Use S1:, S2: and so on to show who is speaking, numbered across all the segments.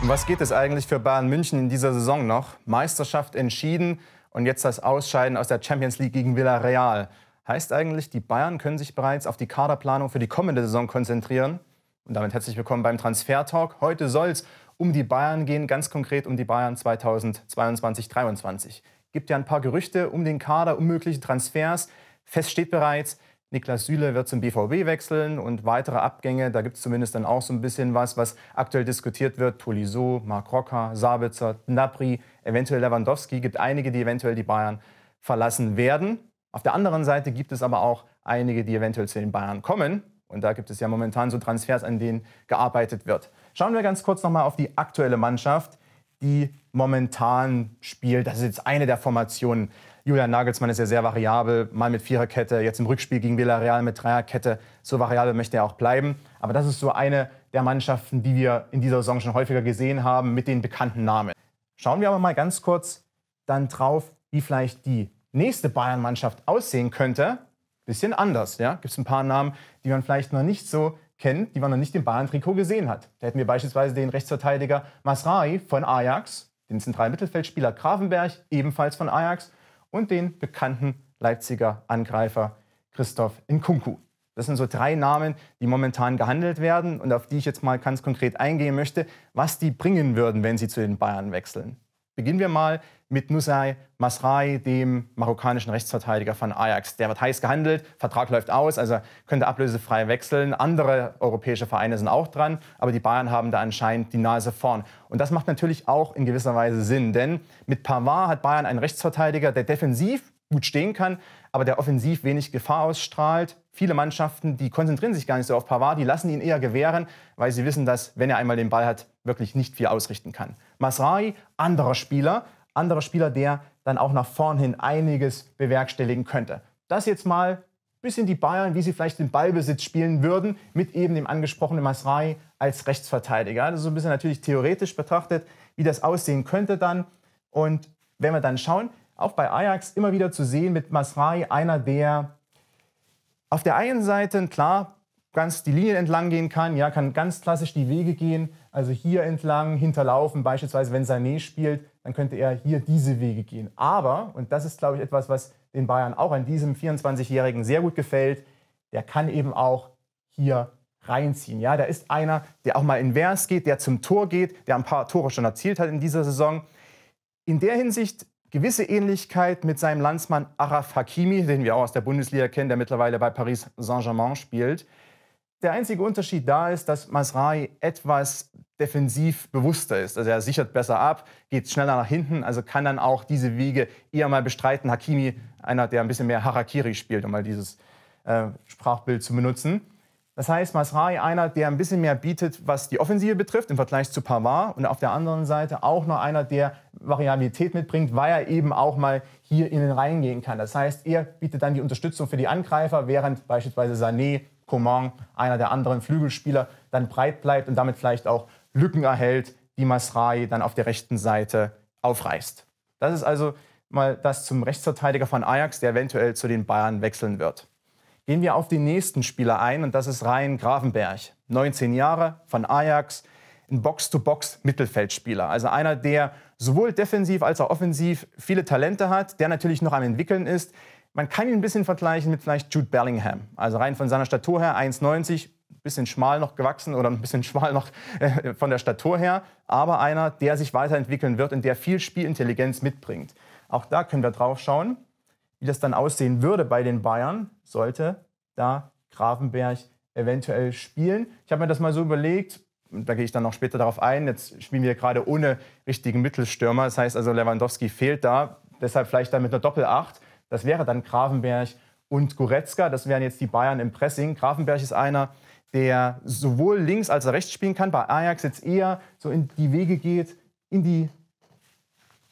S1: Um was geht es eigentlich für Bayern München in dieser Saison noch? Meisterschaft entschieden und jetzt das Ausscheiden aus der Champions League gegen Villarreal. Heißt eigentlich, die Bayern können sich bereits auf die Kaderplanung für die kommende Saison konzentrieren? Und damit herzlich willkommen beim Transfer Talk. Heute soll es um die Bayern gehen, ganz konkret um die Bayern 2022-23. Gibt ja ein paar Gerüchte um den Kader, um mögliche Transfers. Fest steht bereits, Niklas Süle wird zum BVB wechseln und weitere Abgänge, da gibt es zumindest dann auch so ein bisschen was, was aktuell diskutiert wird. Tolisso, Marc Rocker, Sabitzer, Gnabry, eventuell Lewandowski, gibt einige, die eventuell die Bayern verlassen werden. Auf der anderen Seite gibt es aber auch einige, die eventuell zu den Bayern kommen. Und da gibt es ja momentan so Transfers, an denen gearbeitet wird. Schauen wir ganz kurz nochmal auf die aktuelle Mannschaft, die momentan spielt. Das ist jetzt eine der Formationen. Julian Nagelsmann ist ja sehr variabel, mal mit Viererkette, jetzt im Rückspiel gegen Villarreal mit Dreierkette. So variabel möchte er auch bleiben. Aber das ist so eine der Mannschaften, die wir in dieser Saison schon häufiger gesehen haben, mit den bekannten Namen. Schauen wir aber mal ganz kurz dann drauf, wie vielleicht die nächste Bayern-Mannschaft aussehen könnte. Bisschen anders, ja. Gibt es ein paar Namen, die man vielleicht noch nicht so kennt, die man noch nicht im Bayern-Trikot gesehen hat. Da hätten wir beispielsweise den Rechtsverteidiger Masrai von Ajax, den zentralen Mittelfeldspieler Gravenberg, ebenfalls von Ajax und den bekannten Leipziger Angreifer Christoph Nkunku. Das sind so drei Namen, die momentan gehandelt werden und auf die ich jetzt mal ganz konkret eingehen möchte, was die bringen würden, wenn sie zu den Bayern wechseln. Beginnen wir mal mit Nusay Masrai, dem marokkanischen Rechtsverteidiger von Ajax. Der wird heiß gehandelt, Vertrag läuft aus, also könnte ablösefrei wechseln. Andere europäische Vereine sind auch dran, aber die Bayern haben da anscheinend die Nase vorn. Und das macht natürlich auch in gewisser Weise Sinn, denn mit Pavard hat Bayern einen Rechtsverteidiger, der defensiv gut stehen kann, aber der offensiv wenig Gefahr ausstrahlt. Viele Mannschaften, die konzentrieren sich gar nicht so auf Pavard, die lassen ihn eher gewähren, weil sie wissen, dass, wenn er einmal den Ball hat, wirklich nicht viel ausrichten kann. Masrai, anderer Spieler, anderer Spieler, der dann auch nach vorn hin einiges bewerkstelligen könnte. Das jetzt mal ein bisschen die Bayern, wie sie vielleicht den Ballbesitz spielen würden, mit eben dem angesprochenen Masrai als Rechtsverteidiger. Das ist so ein bisschen natürlich theoretisch betrachtet, wie das aussehen könnte dann. Und wenn wir dann schauen, auch bei Ajax immer wieder zu sehen mit Masrai, einer, der auf der einen Seite, klar, ganz die Linien entlang gehen kann, ja, kann ganz klassisch die Wege gehen, also hier entlang, hinterlaufen, beispielsweise wenn Sané spielt, dann könnte er hier diese Wege gehen. Aber, und das ist, glaube ich, etwas, was den Bayern auch an diesem 24-Jährigen sehr gut gefällt, der kann eben auch hier reinziehen. Ja, da ist einer, der auch mal invers geht, der zum Tor geht, der ein paar Tore schon erzielt hat in dieser Saison. In der Hinsicht gewisse Ähnlichkeit mit seinem Landsmann Araf Hakimi, den wir auch aus der Bundesliga kennen, der mittlerweile bei Paris Saint-Germain spielt. Der einzige Unterschied da ist, dass Masrai etwas defensiv bewusster ist. Also er sichert besser ab, geht schneller nach hinten, also kann dann auch diese Wege eher mal bestreiten. Hakimi, einer, der ein bisschen mehr Harakiri spielt, um mal dieses äh, Sprachbild zu benutzen. Das heißt, Masrai einer, der ein bisschen mehr bietet, was die Offensive betrifft im Vergleich zu Pavard und auf der anderen Seite auch noch einer, der Variabilität mitbringt, weil er eben auch mal hier in den Reihen gehen kann. Das heißt, er bietet dann die Unterstützung für die Angreifer, während beispielsweise Sané, Coman, einer der anderen Flügelspieler, dann breit bleibt und damit vielleicht auch Lücken erhält, die Masrai dann auf der rechten Seite aufreißt. Das ist also mal das zum Rechtsverteidiger von Ajax, der eventuell zu den Bayern wechseln wird. Gehen wir auf den nächsten Spieler ein und das ist Ryan Gravenberg. 19 Jahre von Ajax, ein Box-to-Box-Mittelfeldspieler. Also einer, der sowohl defensiv als auch offensiv viele Talente hat, der natürlich noch am Entwickeln ist. Man kann ihn ein bisschen vergleichen mit vielleicht Jude Bellingham. Also rein von seiner Statur her 1,90, ein bisschen schmal noch gewachsen oder ein bisschen schmal noch äh, von der Statur her, aber einer, der sich weiterentwickeln wird und der viel Spielintelligenz mitbringt. Auch da können wir drauf schauen wie das dann aussehen würde bei den Bayern, sollte da Grafenberg eventuell spielen. Ich habe mir das mal so überlegt, da gehe ich dann noch später darauf ein. Jetzt spielen wir gerade ohne richtigen Mittelstürmer. Das heißt also, Lewandowski fehlt da. Deshalb vielleicht dann mit einer Doppelacht. Das wäre dann Grafenberg und Goretzka. Das wären jetzt die Bayern im Pressing. Grafenberg ist einer, der sowohl links als auch rechts spielen kann. Bei Ajax jetzt eher so in die Wege geht, in die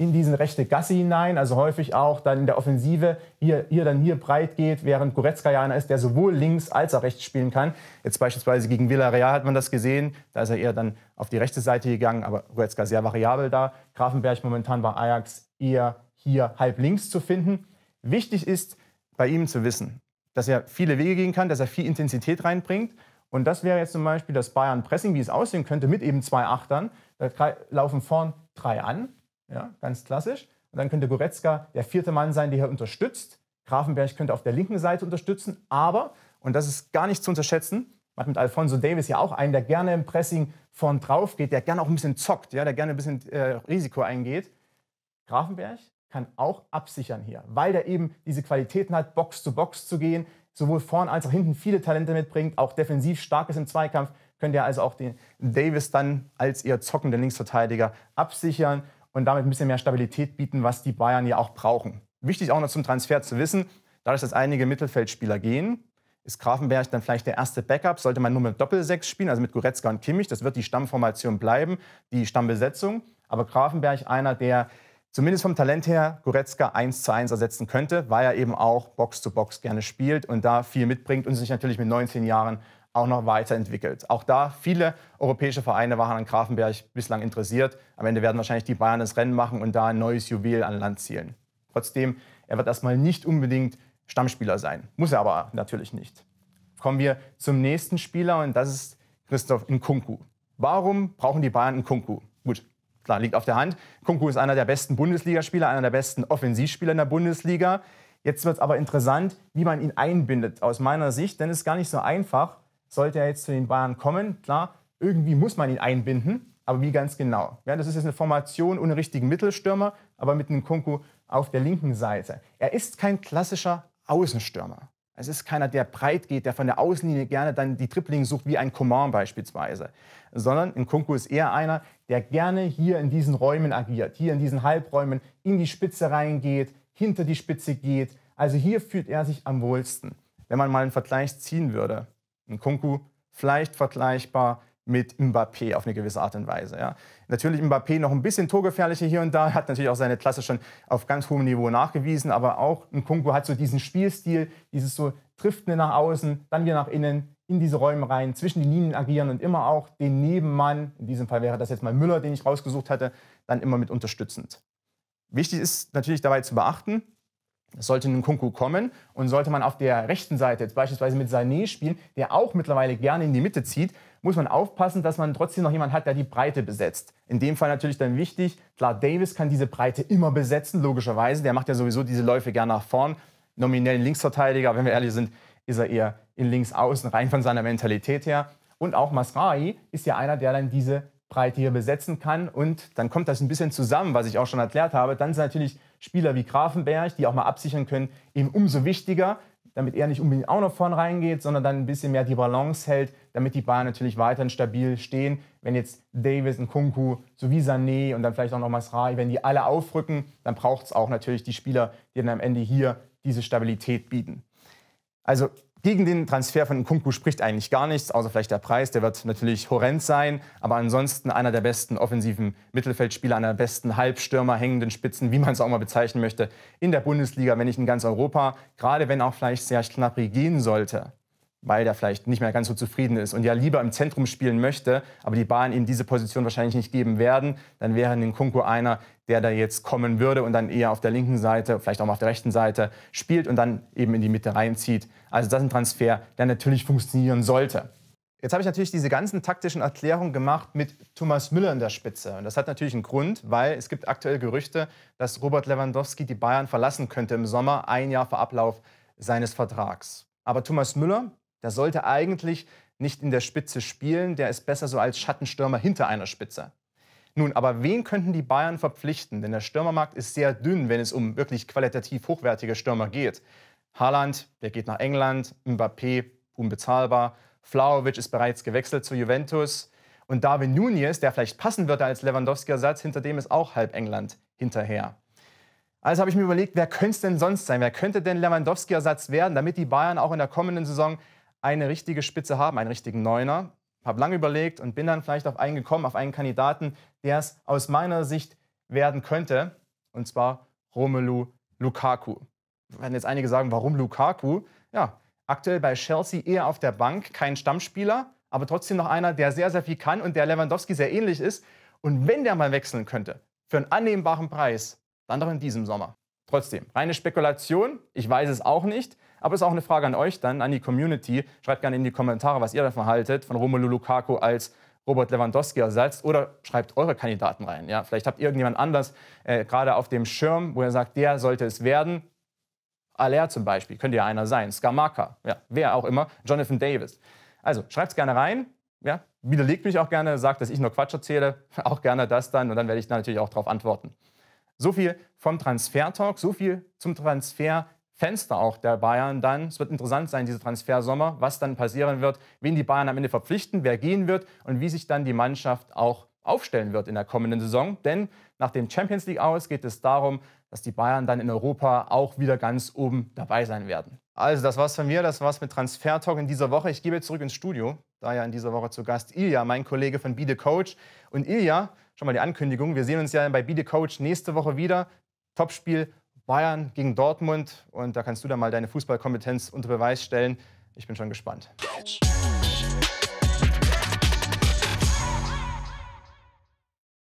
S1: in diesen rechte Gasse hinein, also häufig auch dann in der Offensive hier, hier dann hier breit geht, während Goretzka ja einer ist, der sowohl links als auch rechts spielen kann. Jetzt beispielsweise gegen Villarreal hat man das gesehen, da ist er eher dann auf die rechte Seite gegangen, aber Goretzka sehr variabel da. Grafenberg momentan bei Ajax eher hier halb links zu finden. Wichtig ist bei ihm zu wissen, dass er viele Wege gehen kann, dass er viel Intensität reinbringt. Und das wäre jetzt zum Beispiel das Bayern-Pressing, wie es aussehen könnte, mit eben zwei Achtern. Da laufen vorn drei an ja, ganz klassisch. Und dann könnte Goretzka der vierte Mann sein, der hier unterstützt. Grafenberg könnte auf der linken Seite unterstützen, aber, und das ist gar nicht zu unterschätzen, man hat mit Alfonso Davis ja auch einen, der gerne im Pressing vorn drauf geht, der gerne auch ein bisschen zockt, ja, der gerne ein bisschen äh, Risiko eingeht. Grafenberg kann auch absichern hier, weil der eben diese Qualitäten hat, Box zu Box zu gehen, sowohl vorn als auch hinten viele Talente mitbringt, auch defensiv stark ist im Zweikampf, könnt ihr also auch den Davis dann als ihr zockenden Linksverteidiger absichern und damit ein bisschen mehr Stabilität bieten, was die Bayern ja auch brauchen. Wichtig auch noch zum Transfer zu wissen, dadurch, dass einige Mittelfeldspieler gehen, ist Grafenberg dann vielleicht der erste Backup. Sollte man nur mit Doppelsechs spielen, also mit Goretzka und Kimmich, das wird die Stammformation bleiben, die Stammbesetzung. Aber Grafenberg einer, der zumindest vom Talent her Goretzka 1 zu 1 ersetzen könnte, weil er eben auch Box zu Box gerne spielt und da viel mitbringt und sich natürlich mit 19 Jahren auch noch weiterentwickelt. Auch da viele europäische Vereine waren an Grafenberg bislang interessiert. Am Ende werden wahrscheinlich die Bayern das Rennen machen und da ein neues Juwel an Land zielen. Trotzdem, er wird erstmal nicht unbedingt Stammspieler sein. Muss er aber natürlich nicht. Kommen wir zum nächsten Spieler und das ist Christoph Nkunku. Warum brauchen die Bayern Nkunku? Gut, klar, liegt auf der Hand. Nkunku ist einer der besten Bundesligaspieler, einer der besten Offensivspieler in der Bundesliga. Jetzt wird es aber interessant, wie man ihn einbindet, aus meiner Sicht, denn es ist gar nicht so einfach, sollte er jetzt zu den Bahnen kommen, klar, irgendwie muss man ihn einbinden, aber wie ganz genau? Ja, das ist jetzt eine Formation ohne richtigen Mittelstürmer, aber mit einem Kunku auf der linken Seite. Er ist kein klassischer Außenstürmer. Es ist keiner, der breit geht, der von der Außenlinie gerne dann die Dribbling sucht, wie ein Coman beispielsweise. Sondern ein Kunku ist eher einer, der gerne hier in diesen Räumen agiert, hier in diesen Halbräumen in die Spitze reingeht, hinter die Spitze geht. Also hier fühlt er sich am wohlsten. Wenn man mal einen Vergleich ziehen würde, Nkunku vielleicht vergleichbar mit Mbappé auf eine gewisse Art und Weise. Ja. Natürlich Mbappé noch ein bisschen torgefährlicher hier und da, hat natürlich auch seine Klasse schon auf ganz hohem Niveau nachgewiesen, aber auch Nkunku hat so diesen Spielstil, dieses so Driftende nach außen, dann wieder nach innen, in diese Räume rein, zwischen die Linien agieren und immer auch den Nebenmann, in diesem Fall wäre das jetzt mal Müller, den ich rausgesucht hatte, dann immer mit unterstützend. Wichtig ist natürlich dabei zu beachten, es sollte ein Kunku kommen und sollte man auf der rechten Seite jetzt beispielsweise mit Sané spielen, der auch mittlerweile gerne in die Mitte zieht, muss man aufpassen, dass man trotzdem noch jemanden hat, der die Breite besetzt. In dem Fall natürlich dann wichtig, klar, Davis kann diese Breite immer besetzen, logischerweise. Der macht ja sowieso diese Läufe gerne nach vorn. Nominellen Linksverteidiger, wenn wir ehrlich sind, ist er eher in links außen, rein von seiner Mentalität her. Und auch Masrai ist ja einer, der dann diese Breite hier besetzen kann. Und dann kommt das ein bisschen zusammen, was ich auch schon erklärt habe. Dann sind natürlich Spieler wie Grafenberg, die auch mal absichern können, eben umso wichtiger, damit er nicht unbedingt auch noch vorne reingeht, sondern dann ein bisschen mehr die Balance hält, damit die Bayern natürlich weiterhin stabil stehen. Wenn jetzt Davis und Kunku sowie Sané und dann vielleicht auch noch Masrai, wenn die alle aufrücken, dann braucht es auch natürlich die Spieler, die dann am Ende hier diese Stabilität bieten. Also gegen den Transfer von Kunku spricht eigentlich gar nichts, außer vielleicht der Preis. Der wird natürlich horrend sein, aber ansonsten einer der besten offensiven Mittelfeldspieler, einer der besten Halbstürmer, hängenden Spitzen, wie man es auch mal bezeichnen möchte, in der Bundesliga, wenn nicht in ganz Europa. Gerade wenn auch vielleicht sehr Gnabry gehen sollte, weil der vielleicht nicht mehr ganz so zufrieden ist und ja lieber im Zentrum spielen möchte, aber die Bahn ihm diese Position wahrscheinlich nicht geben werden, dann wäre Nkunku einer, der da jetzt kommen würde und dann eher auf der linken Seite, vielleicht auch mal auf der rechten Seite spielt und dann eben in die Mitte reinzieht. Also das ist ein Transfer, der natürlich funktionieren sollte. Jetzt habe ich natürlich diese ganzen taktischen Erklärungen gemacht mit Thomas Müller in der Spitze. Und das hat natürlich einen Grund, weil es gibt aktuell Gerüchte, dass Robert Lewandowski die Bayern verlassen könnte im Sommer, ein Jahr vor Ablauf seines Vertrags. Aber Thomas Müller der sollte eigentlich nicht in der Spitze spielen, der ist besser so als Schattenstürmer hinter einer Spitze. Nun, aber wen könnten die Bayern verpflichten? Denn der Stürmermarkt ist sehr dünn, wenn es um wirklich qualitativ hochwertige Stürmer geht. Haaland, der geht nach England, Mbappé, unbezahlbar. Flavovic ist bereits gewechselt zu Juventus. Und Darwin Nunez, der vielleicht passen würde als Lewandowski-Ersatz, hinter dem ist auch halb England hinterher. Also habe ich mir überlegt, wer könnte es denn sonst sein? Wer könnte denn Lewandowski-Ersatz werden, damit die Bayern auch in der kommenden Saison eine richtige Spitze haben, einen richtigen Neuner. Habe lange überlegt und bin dann vielleicht auf einen gekommen, auf einen Kandidaten, der es aus meiner Sicht werden könnte, und zwar Romelu Lukaku. Werden jetzt einige sagen, warum Lukaku? Ja, aktuell bei Chelsea eher auf der Bank, kein Stammspieler, aber trotzdem noch einer, der sehr, sehr viel kann und der Lewandowski sehr ähnlich ist. Und wenn der mal wechseln könnte, für einen annehmbaren Preis, dann doch in diesem Sommer. Trotzdem, reine Spekulation, ich weiß es auch nicht, aber es ist auch eine Frage an euch dann, an die Community. Schreibt gerne in die Kommentare, was ihr davon haltet, von Romelu Lukaku als Robert Lewandowski ersetzt oder schreibt eure Kandidaten rein. Ja, vielleicht habt ihr irgendjemand anders äh, gerade auf dem Schirm, wo ihr sagt, der sollte es werden. Aller zum Beispiel, könnte ja einer sein. Skamaka, ja, wer auch immer. Jonathan Davis. Also schreibt es gerne rein. Ja, widerlegt mich auch gerne, sagt, dass ich nur Quatsch erzähle. Auch gerne das dann und dann werde ich da natürlich auch darauf antworten. So viel vom Transfer-Talk, so viel zum Transfer -Talk. Fenster auch der Bayern dann. Es wird interessant sein, dieser Transfersommer, was dann passieren wird, wen die Bayern am Ende verpflichten, wer gehen wird und wie sich dann die Mannschaft auch aufstellen wird in der kommenden Saison. Denn nach dem Champions League aus geht es darum, dass die Bayern dann in Europa auch wieder ganz oben dabei sein werden. Also, das war's von mir, das war's mit Transfer Talk in dieser Woche. Ich gebe zurück ins Studio, da ja in dieser Woche zu Gast Ilja, mein Kollege von Be The Coach. Und Ilja, schon mal die Ankündigung, wir sehen uns ja bei Be The Coach nächste Woche wieder. Topspiel Bayern gegen Dortmund. Und da kannst du dann mal deine Fußballkompetenz unter Beweis stellen. Ich bin schon gespannt.